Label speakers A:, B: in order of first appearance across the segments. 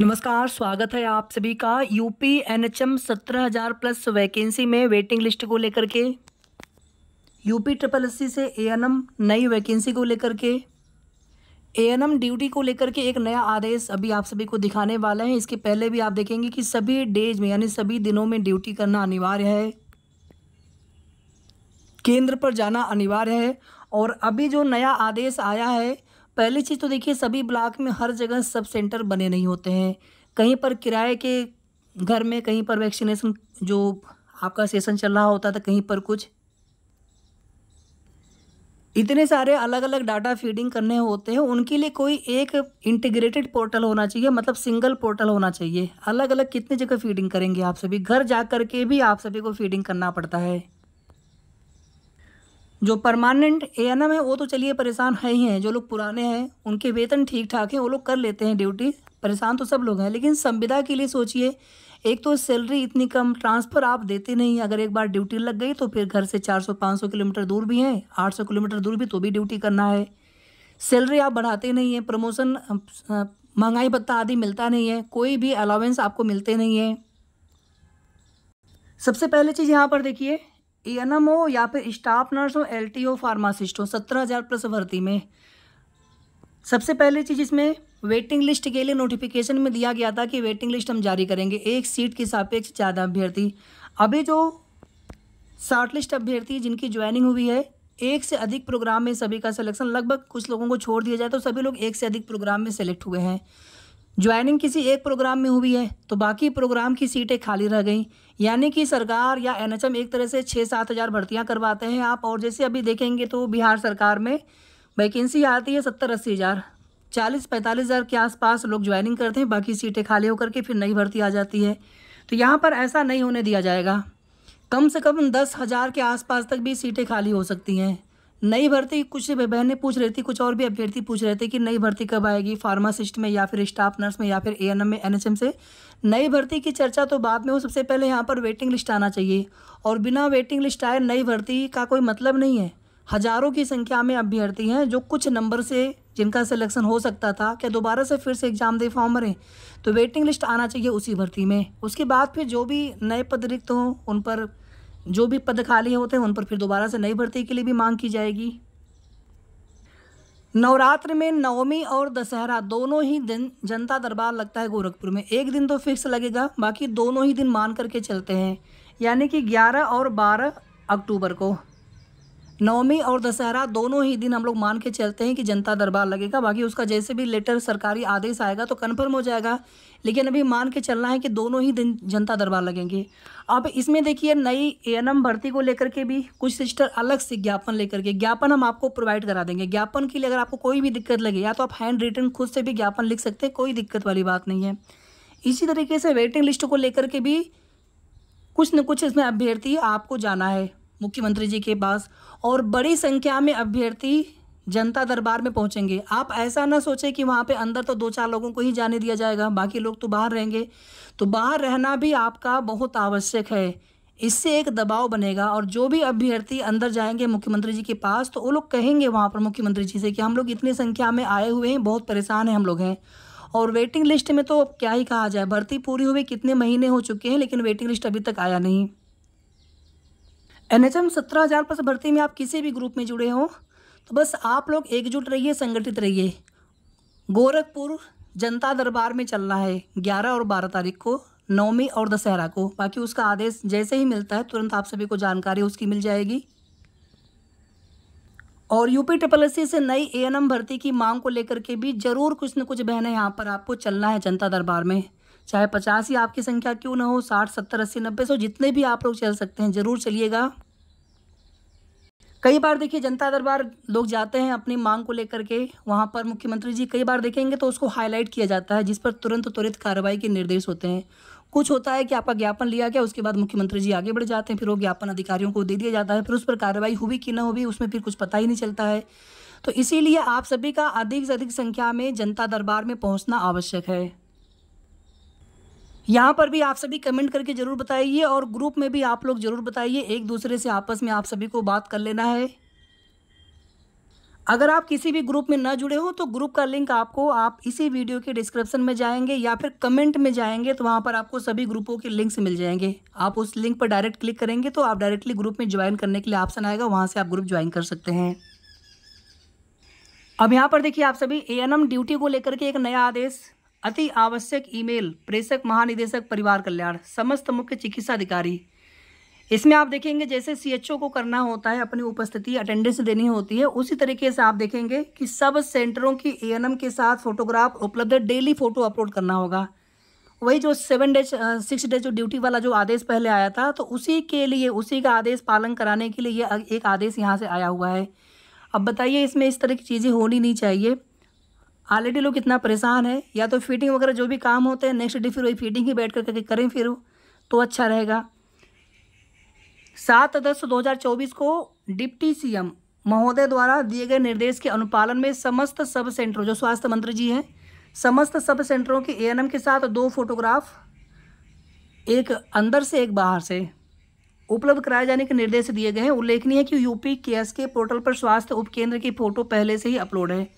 A: नमस्कार स्वागत है आप सभी का यूपी एनएचएम 17000 प्लस वैकेंसी में वेटिंग लिस्ट को लेकर के यूपी ट्रिपल एस से एएनएम नई वैकेंसी को लेकर के एएनएम ड्यूटी को लेकर के एक नया आदेश अभी आप सभी को दिखाने वाला है इसके पहले भी आप देखेंगे कि सभी डेज में यानी सभी दिनों में ड्यूटी करना अनिवार्य है केंद्र पर जाना अनिवार्य है और अभी जो नया आदेश आया है पहली चीज़ तो देखिए सभी ब्लॉक में हर जगह सब सेंटर बने नहीं होते हैं कहीं पर किराए के घर में कहीं पर वैक्सीनेशन जो आपका सेशन चल रहा होता था कहीं पर कुछ इतने सारे अलग अलग डाटा फीडिंग करने होते हैं उनके लिए कोई एक इंटीग्रेटेड पोर्टल होना चाहिए मतलब सिंगल पोर्टल होना चाहिए अलग अलग कितने जगह फीडिंग करेंगे आप सभी घर जा कर के भी आप सभी को फीडिंग करना पड़ता है जो परमानेंट ए एन एम है वो तो चलिए परेशान है ही हैं जो लोग पुराने हैं उनके वेतन ठीक ठाक हैं वो लोग कर लेते हैं ड्यूटी परेशान तो सब लोग हैं लेकिन संविदा के लिए सोचिए एक तो सैलरी इतनी कम ट्रांसफ़र आप देते नहीं अगर एक बार ड्यूटी लग गई तो फिर घर से 400-500 किलोमीटर दूर भी हैं 800 किलोमीटर दूर भी तो भी ड्यूटी करना है सैलरी आप बढ़ाते नहीं हैं प्रमोशन महंगाई भत्ता आदि मिलता नहीं है कोई भी अलावेंस आपको मिलते नहीं है सबसे पहले चीज़ यहाँ पर देखिए एम हो या फिर स्टाफ नर्स हो एल टी हो फार्मासिस्ट हो सत्रह हज़ार प्लस भर्ती में सबसे पहली चीज़ इसमें वेटिंग लिस्ट के लिए नोटिफिकेशन में दिया गया था कि वेटिंग लिस्ट हम जारी करेंगे एक सीट के सापेक्ष ज़्यादा अभ्यर्थी अभी जो शार्ट लिस्ट अभ्यर्थी जिनकी ज्वाइनिंग हुई है एक से अधिक प्रोग्राम में सभी का सिलेक्शन लगभग कुछ लोगों को छोड़ दिया जाए तो सभी लोग एक से अधिक प्रोग्राम में सेलेक्ट हुए हैं ज्वाइनिंग किसी एक प्रोग्राम में हुई है तो बाकी प्रोग्राम की सीटें खाली रह गई यानी कि सरकार या एनएचएम एक तरह से छः सात हज़ार भर्तियाँ करवाते हैं आप और जैसे अभी देखेंगे तो बिहार सरकार में वैकेंसी आती है सत्तर अस्सी हज़ार चालीस पैंतालीस हज़ार के आसपास लोग ज्वाइनिंग करते हैं बाकी सीटें खाली होकर के फिर नई भर्ती आ जाती है तो यहाँ पर ऐसा नहीं होने दिया जाएगा कम से कम दस हज़ार के आसपास तक भी सीटें खाली हो सकती हैं नई भर्ती कुछ बहनें पूछ रही थी कुछ और भी अभ्यर्थी पूछ रहे थे कि नई भर्ती कब आएगी फार्मासिस्ट में या फिर स्टाफ नर्स में या फिर ए में एन से नई भर्ती की चर्चा तो बाद में हो सबसे पहले यहाँ पर वेटिंग लिस्ट आना चाहिए और बिना वेटिंग लिस्ट आए नई भर्ती का कोई मतलब नहीं है हज़ारों की संख्या में अभ्यर्थी हैं जो कुछ नंबर से जिनका सिलेक्शन हो सकता था क्या दोबारा से फिर से एग्ज़ाम दे फॉर्म भरें तो वेटिंग लिस्ट आना चाहिए उसी भर्ती में उसके बाद फिर जो भी नए पद रिक्त हों उन पर जो भी पद खाली होते हैं उन पर फिर दोबारा से नई भर्ती के लिए भी मांग की जाएगी नवरात्र में नवमी और दशहरा दोनों ही दिन जनता दरबार लगता है गोरखपुर में एक दिन तो फिक्स लगेगा बाकी दोनों ही दिन मान करके चलते हैं यानी कि 11 और 12 अक्टूबर को नवमी और दशहरा दोनों ही दिन हम लोग मान के चलते हैं कि जनता दरबार लगेगा बाकी उसका जैसे भी लेटर सरकारी आदेश आएगा तो कन्फर्म हो जाएगा लेकिन अभी मान के चलना है कि दोनों ही दिन जनता दरबार लगेंगे अब इसमें देखिए नई एएनएम भर्ती को लेकर के भी कुछ सिस्टर अलग से ज्ञापन लेकर के ज्ञापन हम आपको प्रोवाइड करा देंगे ज्ञापन के लिए अगर आपको कोई भी दिक्कत लगे या तो आप हैंड रिटर्न खुद से भी ज्ञापन लिख सकते हैं कोई दिक्कत वाली बात नहीं है इसी तरीके से वेटिंग लिस्ट को लेकर के भी कुछ न कुछ इसमें अभ्यर्थी आपको जाना है मुख्यमंत्री जी के पास और बड़ी संख्या में अभ्यर्थी जनता दरबार में पहुंचेंगे आप ऐसा ना सोचें कि वहाँ पे अंदर तो दो चार लोगों को ही जाने दिया जाएगा बाकी लोग तो बाहर रहेंगे तो बाहर रहना भी आपका बहुत आवश्यक है इससे एक दबाव बनेगा और जो भी अभ्यर्थी अंदर जाएंगे मुख्यमंत्री जी के पास तो वो लोग कहेंगे वहाँ पर मुख्यमंत्री जी से कि हम लोग इतनी संख्या में आए हुए हैं बहुत परेशान हैं हम लोग हैं और वेटिंग लिस्ट में तो क्या ही कहा जाए भर्ती पूरी हुई कितने महीने हो चुके हैं लेकिन वेटिंग लिस्ट अभी तक आया नहीं एन एच एम सत्रह हज़ार प्लस भर्ती में आप किसी भी ग्रुप में जुड़े हों तो बस आप लोग एकजुट रहिए संगठित रहिए गोरखपुर जनता दरबार में चलना है ग्यारह और बारह तारीख को नौमी और दशहरा को बाकी उसका आदेश जैसे ही मिलता है तुरंत आप सभी को जानकारी उसकी मिल जाएगी और यूपी ट्रिपल एस से नई एएनएम भर्ती की मांग को लेकर के भी जरूर कुछ न कुछ बहने यहाँ पर आपको चलना है जनता दरबार में चाहे पचास ही आपकी संख्या क्यों ना हो साठ सत्तर अस्सी नब्बे सौ जितने भी आप लोग चल सकते हैं ज़रूर चलिएगा कई बार देखिए जनता दरबार लोग जाते हैं अपनी मांग को लेकर के वहाँ पर मुख्यमंत्री जी कई बार देखेंगे तो उसको हाईलाइट किया जाता है जिस पर तुरंत त्वरित कार्रवाई के निर्देश होते हैं कुछ होता है कि आपका ज्ञापन लिया गया उसके बाद मुख्यमंत्री जी आगे बढ़ जाते हैं फिर वो ज्ञापन अधिकारियों को दे दिया जाता है फिर उस पर कार्रवाई हुई कि ना हुई उसमें फिर कुछ पता ही नहीं चलता है तो इसीलिए आप सभी का अधिक से अधिक संख्या में जनता दरबार में पहुंचना आवश्यक है यहाँ पर भी आप सभी कमेंट करके ज़रूर बताइए और ग्रुप में भी आप लोग ज़रूर बताइए एक दूसरे से आपस में आप सभी को बात कर लेना है अगर आप किसी भी ग्रुप में ना जुड़े हो तो ग्रुप का लिंक आपको आप इसी वीडियो के डिस्क्रिप्शन में जाएंगे या फिर कमेंट में जाएंगे तो वहाँ पर आपको सभी ग्रुपों के लिंक्स मिल जाएंगे आप उस लिंक पर डायरेक्ट क्लिक करेंगे तो आप डायरेक्टली ग्रुप में ज्वाइन करने के लिए ऑप्शन आएगा वहाँ से आप ग्रुप ज्वाइन कर सकते हैं अब यहाँ पर देखिए आप सभी ए ड्यूटी को लेकर के एक नया आदेश अति आवश्यक ईमेल प्रेषक महानिदेशक परिवार कल्याण समस्त मुख्य चिकित्सा अधिकारी इसमें आप देखेंगे जैसे ओ को करना होता है अपनी उपस्थिति अटेंडेंस देनी होती है उसी तरीके से आप देखेंगे कि सब सेंटरों की एम के साथ फोटोग्राफ उपलब्ध डेली फ़ोटो अपलोड करना होगा वही जो सेवन डेज सिक्स डेज जो ड्यूटी वाला जो आदेश पहले आया था तो उसी के लिए उसी का आदेश पालन कराने के लिए ये एक आदेश यहाँ से आया हुआ है अब बताइए इसमें इस तरह की चीज़ें होनी नहीं चाहिए ऑलरेडी लोग कितना परेशान है या तो फिटिंग वगैरह जो भी काम होते हैं नेक्स्ट डे फिर वही फिटिंग ही बैठ कर करके करें फिर तो अच्छा रहेगा सात अगस्त चौबीस को डिप्टी एम महोदय द्वारा दिए गए निर्देश के अनुपालन में समस्त सब सेंटरों जो स्वास्थ्य मंत्री जी हैं समस्त सब सेंटरों के एएनएम के साथ दो फोटोग्राफ एक अंदर से एक बाहर से उपलब्ध कराए जाने के निर्देश दिए गए हैं उल्लेखनीय है कि यूपी केएस के पोर्टल पर स्वास्थ्य उपकेंद्र की फ़ोटो पहले से ही अपलोड है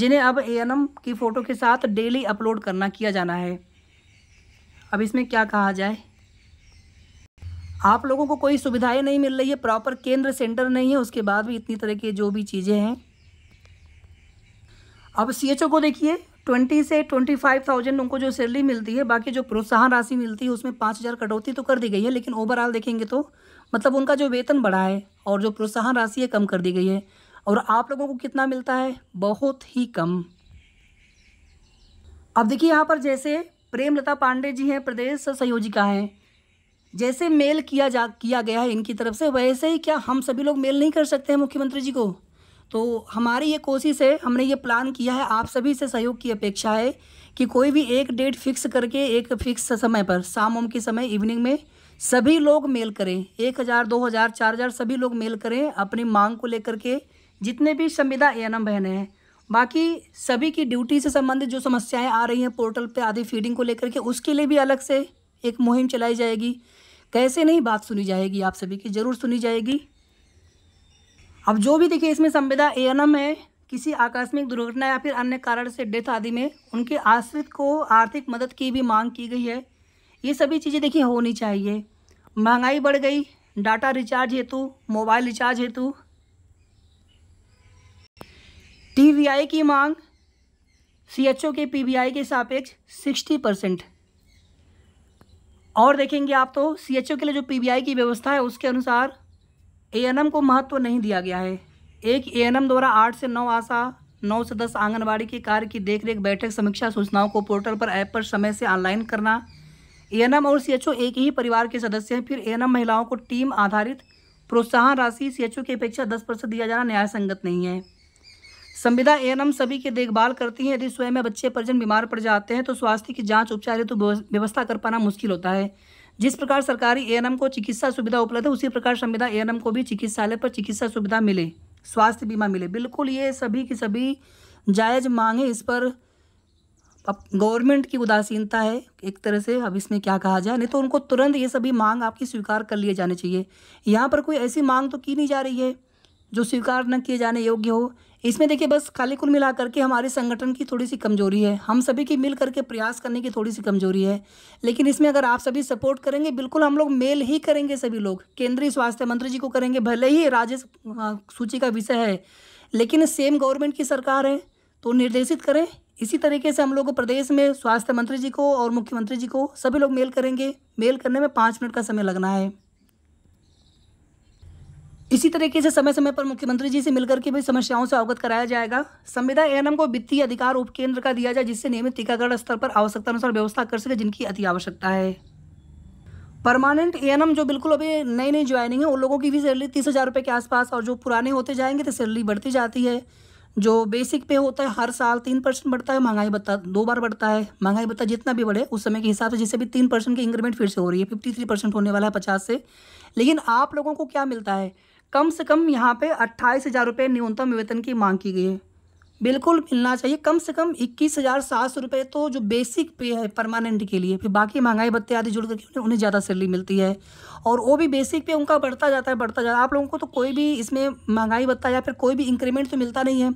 A: जिन्हें अब ए की फ़ोटो के साथ डेली अपलोड करना किया जाना है अब इसमें क्या कहा जाए आप लोगों को कोई सुविधाएं नहीं मिल रही है प्रॉपर केंद्र सेंटर नहीं है उसके बाद भी इतनी तरह की जो भी चीज़ें हैं अब सीएचओ को देखिए ट्वेंटी से ट्वेंटी फाइव थाउजेंड उनको जो सैलरी मिलती है बाकी जो प्रोत्साहन राशि मिलती है उसमें पाँच हज़ार कटौती तो कर दी गई है लेकिन ओवरऑल देखेंगे तो मतलब उनका जो वेतन बढ़ा है और जो प्रोत्साहन राशि है कम कर दी गई है और आप लोगों को कितना मिलता है बहुत ही कम अब देखिए यहाँ पर जैसे प्रेमलता पांडे जी हैं प्रदेश संयोजिका हैं जैसे मेल किया जा किया गया है इनकी तरफ से वैसे ही क्या हम सभी लोग मेल नहीं कर सकते हैं मुख्यमंत्री जी को तो हमारी ये कोशिश है हमने ये प्लान किया है आप सभी से सहयोग की अपेक्षा है कि कोई भी एक डेट फिक्स करके एक फिक्स समय पर शाम उम के समय इवनिंग में सभी लोग मेल करें एक हज़ार दो हज़ार चार हज़ार सभी लोग मेल करें अपनी मांग को लेकर के जितने भी संविदा ए एन एम बहन हैं बाकी सभी की ड्यूटी से संबंधित जो समस्याएं आ रही हैं पोर्टल पे आदि फीडिंग को लेकर के उसके लिए भी अलग से एक मुहिम चलाई जाएगी कैसे नहीं बात सुनी जाएगी आप सभी की ज़रूर सुनी जाएगी अब जो भी देखिए इसमें संविदा ए एन एम है किसी आकस्मिक दुर्घटना या फिर अन्य कारण से डेथ आदि में उनके आश्रित को आर्थिक मदद की भी मांग की गई है ये सभी चीज़ें देखिए होनी चाहिए महंगाई बढ़ गई डाटा रिचार्ज हेतु मोबाइल रिचार्ज हेतु टीवीआई की मांग सीएचओ के पीबीआई के सापेक्ष सिक्सटी परसेंट और देखेंगे आप तो सीएचओ के लिए जो पीबीआई की व्यवस्था है उसके अनुसार एएनएम को महत्व नहीं दिया गया है एक एएनएम द्वारा आठ से नौ आशा नौ से दस आंगनबाड़ी के कार्य की देखरेख बैठक समीक्षा सूचनाओं को पोर्टल पर ऐप पर समय से ऑनलाइन करना एएनएम और सीएचओ एक ही परिवार के सदस्य हैं फिर एएनएम महिलाओं को टीम आधारित प्रोत्साहन राशि सीएचओ की अपेक्षा दस परसेंट दिया जाना न्याय संगत नहीं है संविदा एम सभी की देखभाल करती है यदि स्वयं में बच्चे परिजन बीमार पड़ जाते हैं तो स्वास्थ्य की जाँच उपचार हेतु तो व्यवस्था कर पाना मुश्किल होता है जिस प्रकार सरकारी ए को चिकित्सा सुविधा उपलब्ध है उसी प्रकार संविदा ए को भी चिकित्सालय पर चिकित्सा सुविधा मिले स्वास्थ्य बीमा मिले बिल्कुल ये सभी की सभी जायज़ मांगे इस पर अब गवर्नमेंट की उदासीनता है एक तरह से अब इसमें क्या कहा जाए नहीं तो उनको तुरंत ये सभी मांग आपकी स्वीकार कर लिए जाने चाहिए यहाँ पर कोई ऐसी मांग तो की नहीं जा रही है जो स्वीकार न किए जाने योग्य हो इसमें देखिए बस खाली कुल मिला करके हमारे संगठन की थोड़ी सी कमजोरी है हम सभी की मिल करके प्रयास करने की थोड़ी सी कमजोरी है लेकिन इसमें अगर आप सभी सपोर्ट करेंगे बिल्कुल हम लोग मेल ही करेंगे सभी लोग केंद्रीय स्वास्थ्य मंत्री जी को करेंगे भले ही राज्य हाँ, सूची का विषय है लेकिन सेम गवर्नमेंट की सरकार है तो निर्देशित करें इसी तरीके से हम लोग प्रदेश में स्वास्थ्य मंत्री जी को और मुख्यमंत्री जी को सभी लोग मेल करेंगे मेल करने में पाँच मिनट का समय लगना है इसी तरीके से समय समय पर मुख्यमंत्री जी से मिलकर के भी समस्याओं से अवगत कराया जाएगा संविदा एएनएम को वित्तीय अधिकार उपकेंद्र का दिया जाए जिससे नियमित टीकाकरण स्तर पर आवश्यकता अनुसार व्यवस्था कर सके जिनकी अति आवश्यकता है परमानेंट एएनएम जो बिल्कुल अभी नई नई ज्वाइनिंग है उन लोगों की भी सैलरी तीस हज़ार रुपये के आसपास और जो पुराने होते जाएंगे तो सैलरी बढ़ती जाती है जो बेसिक पे होता है हर साल तीन परसेंट बढ़ता है महंगाई भत्ता दो बार बढ़ता है महंगाई भत्ता जितना भी बढ़े उस समय के हिसाब से जैसे भी तीन परसेंट की इंक्रीमेंट फिर से हो रही है फिफ्टी थ्री परसेंट होने वाला है पचास से लेकिन आप लोगों को क्या मिलता है कम से कम यहाँ पे अट्ठाईस हज़ार रुपये न्यूनतम वेतन की मांग की गई है बिल्कुल मिलना चाहिए कम से कम इक्कीस हज़ार सात सौ रुपये तो जो बेसिक पे है परमानेंट के लिए फिर बाकी महंगाई भत्ते आदि जुड़ करके उन्हें ज़्यादा सैलरी मिलती है और वो भी बेसिक पे उनका बढ़ता जाता है बढ़ता जाता है आप लोगों को तो कोई भी इसमें महंगाई भत्ता या फिर कोई भी इंक्रीमेंट तो मिलता नहीं है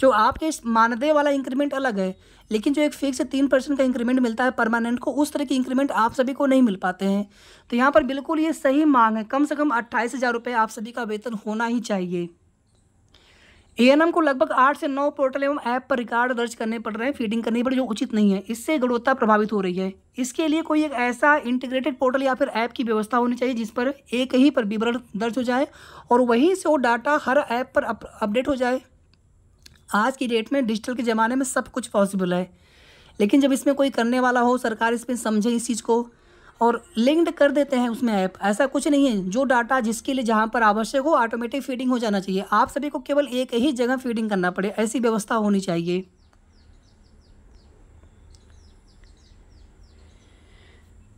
A: जो आपके मानदेय वाला इंक्रीमेंट अलग है लेकिन जो एक फिक्स तीन परसेंट का इंक्रीमेंट मिलता है परमानेंट को उस तरह की इंक्रीमेंट आप सभी को नहीं मिल पाते हैं तो यहाँ पर बिल्कुल ये सही मांग है कम से कम अट्ठाईस हज़ार रुपये आप सभी का वेतन होना ही चाहिए ए को लगभग आठ से नौ पोर्टल एवं ऐप पर रिकॉर्ड दर्ज करने पड़ रहे हैं फीडिंग करनी पड़ जो उचित नहीं है इससे गुणवत्ता प्रभावित हो रही है इसके लिए कोई एक ऐसा इंटीग्रेटेड पोर्टल या फिर ऐप की व्यवस्था होनी चाहिए जिस पर एक ही पर विवरण दर्ज हो जाए और वहीं से वो डाटा हर ऐप पर अपडेट हो जाए आज की डेट में डिजिटल के ज़माने में सब कुछ पॉसिबल है लेकिन जब इसमें कोई करने वाला हो सरकार इसमें समझे इस चीज़ को और लिंक्ड कर देते हैं उसमें ऐप ऐसा कुछ नहीं है जो डाटा जिसके लिए जहाँ पर आवश्यक हो ऑटोमेटिक फीडिंग हो जाना चाहिए आप सभी को केवल एक ही जगह फीडिंग करना पड़े ऐसी व्यवस्था होनी चाहिए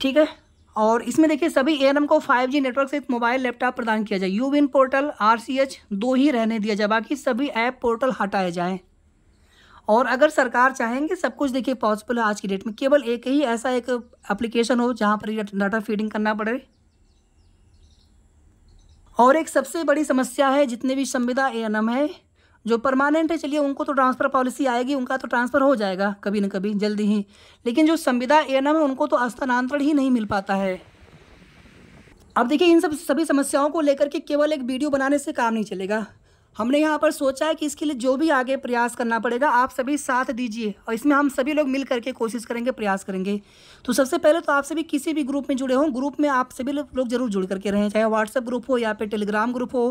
A: ठीक है और इसमें देखिए सभी एएनएम को 5G नेटवर्क से मोबाइल लैपटॉप प्रदान किया जाए यू पोर्टल आर दो ही रहने दिया जाए बाकी सभी ऐप पोर्टल हटाए जाएँ और अगर सरकार चाहेंगे सब कुछ देखिए पॉसिबल है आज की डेट में केवल एक ही ऐसा एक एप्लीकेशन हो जहाँ पर डाटा फीडिंग करना पड़े और एक सबसे बड़ी समस्या है जितने भी संविदा ए है जो परमानेंट है चलिए उनको तो ट्रांसफ़र पॉलिसी आएगी उनका तो ट्रांसफ़र हो जाएगा कभी ना कभी जल्दी ही लेकिन जो संविदा ए है उनको तो स्थानांतरण ही नहीं मिल पाता है अब देखिए इन सब सभी समस्याओं को लेकर के केवल एक वीडियो बनाने से काम नहीं चलेगा हमने यहाँ पर सोचा है कि इसके लिए जो भी आगे प्रयास करना पड़ेगा आप सभी साथ दीजिए और इसमें हम सभी लोग मिल करके कोशिश करेंगे प्रयास करेंगे तो सबसे पहले तो आप सभी किसी भी ग्रुप में जुड़े हों ग्रुप में आप सभी लोग जरूर जुड़ करके रहें चाहे व्हाट्सएप ग्रुप हो या फिर टेलीग्राम ग्रुप हो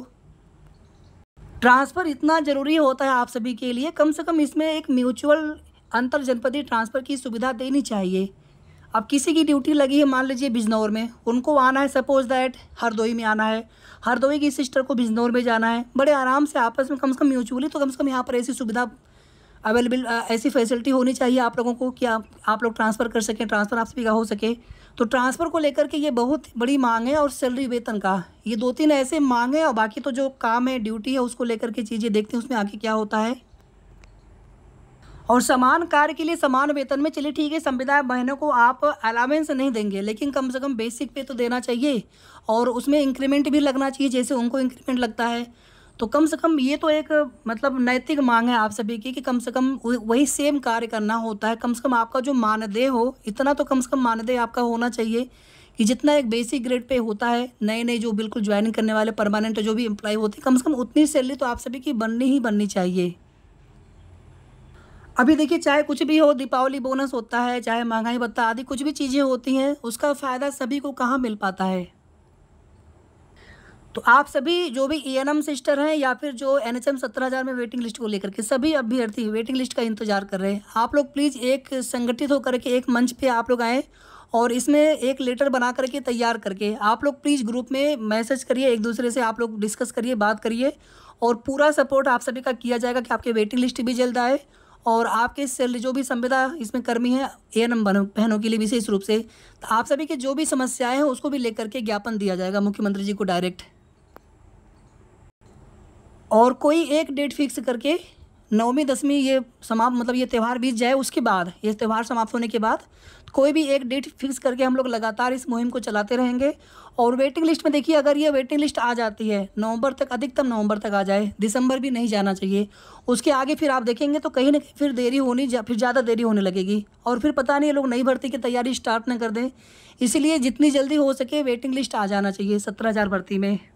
A: ट्रांसफ़र इतना ज़रूरी होता है आप सभी के लिए कम से कम इसमें एक म्यूचुअल अंतर जनपदीय ट्रांसफ़र की सुविधा देनी चाहिए अब किसी की ड्यूटी लगी है मान लीजिए बिजनौर में उनको आना है सपोज दैट हरदोई में आना है हरदोई की सिस्टर को बिजनौर में जाना है बड़े आराम से आपस में कम से कम म्यूचुअली तो कम से कम यहाँ पर ऐसी सुविधा अवेलेबल ऐसी फैसिलिटी होनी चाहिए आप लोगों को कि आप आप लोग ट्रांसफ़र कर सकें ट्रांसफ़र आपसे भी हो सके तो ट्रांसफ़र को लेकर के ये बहुत बड़ी मांग है और सैलरी वेतन का ये दो तीन ऐसे मांग है और बाकी तो जो काम है ड्यूटी है उसको लेकर के चीज़ें देखते हैं उसमें आगे क्या होता है और समान कार्य के लिए समान वेतन में चलिए ठीक है संविदा बहनों को आप अलावेंस नहीं देंगे लेकिन कम से कम बेसिक पे तो देना चाहिए और उसमें इंक्रीमेंट भी लगना चाहिए जैसे उनको इंक्रीमेंट लगता है तो कम से कम ये तो एक मतलब नैतिक मांग है आप सभी की कि कम से कम वही सेम कार्य करना होता है कम से कम आपका जो मानदेय हो इतना तो कम से कम मानदेय आपका होना चाहिए कि जितना एक बेसिक ग्रेड पे होता है नए नए जो बिल्कुल ज्वाइन करने वाले परमानेंट जो भी एम्प्लॉय होते हैं कम से कम उतनी सैलरी तो आप सभी की बननी ही बननी चाहिए अभी देखिए चाहे कुछ भी हो दीपावली बोनस होता है चाहे महंगाई भत्ता आदि कुछ भी चीज़ें होती हैं उसका फ़ायदा सभी को कहाँ मिल पाता है तो आप सभी जो भी ई एन एम सिस्टर हैं या फिर जो एन एच एम सत्रह हज़ार में वेटिंग लिस्ट को लेकर के सभी अभ्यर्थी वेटिंग लिस्ट का इंतजार कर रहे हैं आप लोग प्लीज़ एक संगठित होकर के एक मंच पे आप लोग आएँ और इसमें एक लेटर बना करके तैयार करके आप लोग प्लीज़ ग्रुप में मैसेज करिए एक दूसरे से आप लोग डिस्कस करिए बात करिए और पूरा सपोर्ट आप सभी का किया जाएगा कि आपकी वेटिंग लिस्ट भी जल्द आए और आपके सैलरी जो भी संविदा इसमें कर्मी है ए नंबर बहनों के लिए विशेष रूप से तो आप सभी की जो भी समस्याएं हैं उसको भी लेकर के ज्ञापन दिया जाएगा मुख्यमंत्री जी को डायरेक्ट और कोई एक डेट फिक्स करके नौवीं दसवीं ये समाप्त मतलब ये त्यौहार बीत जाए उसके बाद ये त्यौहार समाप्त होने के बाद कोई भी एक डेट फिक्स करके हम लोग लगातार इस मुहिम को चलाते रहेंगे और वेटिंग लिस्ट में देखिए अगर ये वेटिंग लिस्ट आ जाती है नवंबर तक अधिकतम नवंबर तक आ जाए दिसंबर भी नहीं जाना चाहिए उसके आगे फिर आप देखेंगे तो कहीं ना कहीं फिर देरी होनी जा, फिर ज़्यादा देरी होने लगेगी और फिर पता नहीं लोग नई भर्ती की तैयारी स्टार्ट न कर दें इसीलिए जितनी जल्दी हो सके वेटिंग लिस्ट आ जाना चाहिए सत्रह हज़ार भर्ती में